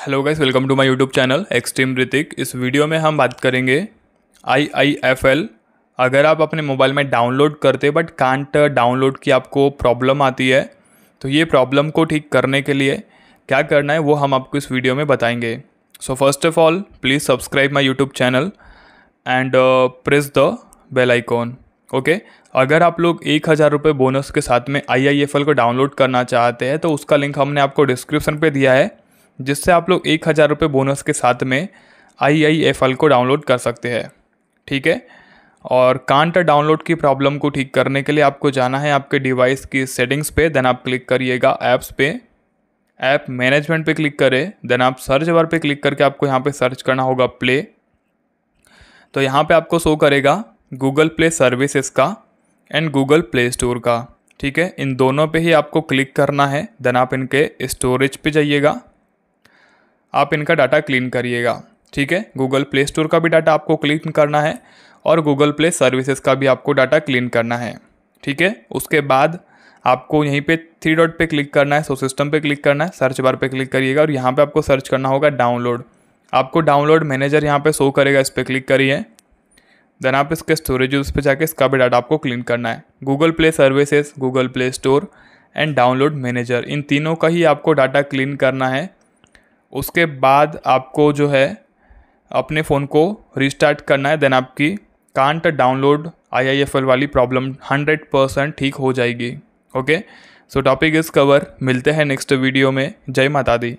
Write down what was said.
hello guys welcome to my YouTube channel extreme Hrithik इस video में हम बात करेंगे आई आई एफ एल अगर आप अपने मोबाइल में डाउनलोड करते बट कांट डाउनलोड की आपको प्रॉब्लम आती है तो ये प्रॉब्लम को ठीक करने के लिए क्या करना है वो हम आपको इस वीडियो में बताएंगे so first of all please subscribe my YouTube channel and press the bell icon okay अगर आप लोग एक हज़ार रुपये बोनस के साथ में आई आई एफ एल को डाउनलोड करना चाहते हैं तो उसका लिंक हमने आपको डिस्क्रिप्शन पे दिया है जिससे आप लोग एक हज़ार रुपये बोनस के साथ में आई आई एफ एल को डाउनलोड कर सकते हैं ठीक है और कांट डाउनलोड की प्रॉब्लम को ठीक करने के लिए आपको जाना है आपके डिवाइस की सेटिंग्स पे देन आप क्लिक करिएगा ऐप्स पे ऐप मैनेजमेंट पे क्लिक करें देन आप सर्च बार पे क्लिक करके आपको यहाँ पे सर्च करना होगा प्ले तो यहाँ पे आपको शो करेगा गूगल प्ले सर्विसेज का एंड गूगल प्ले स्टोर का ठीक है इन दोनों पे ही आपको क्लिक करना है देन आप इनके स्टोरेज पे जाइएगा आप इनका डाटा क्लीन करिएगा ठीक है गूगल प्ले स्टोर का भी डाटा आपको क्लीन करना है और गूगल प्ले सर्विसेज का भी आपको डाटा क्लीन करना है ठीक है उसके बाद आपको यहीं पे थ्री डॉट पे क्लिक करना है सो सिस्टम पे क्लिक करना है सर्च बार पे क्लिक करिएगा और यहाँ पे आपको सर्च करना होगा डाउनलोड आपको डाउनलोड मैनेजर यहाँ पे शो करेगा इस पर क्लिक करिए देन आप इसके स्टोरेज उस पर जाके इसका भी डाटा आपको क्लीन करना है Google play services Google play store and download manager इन तीनों का ही आपको डाटा क्लीन करना है उसके बाद आपको जो है अपने फ़ोन को रिस्टार्ट करना है देन आपकी कांट डाउनलोड आई वाली प्रॉब्लम हंड्रेड परसेंट ठीक हो जाएगी okay so topic is cover मिलते हैं नेक्स्ट वीडियो में जय माता दी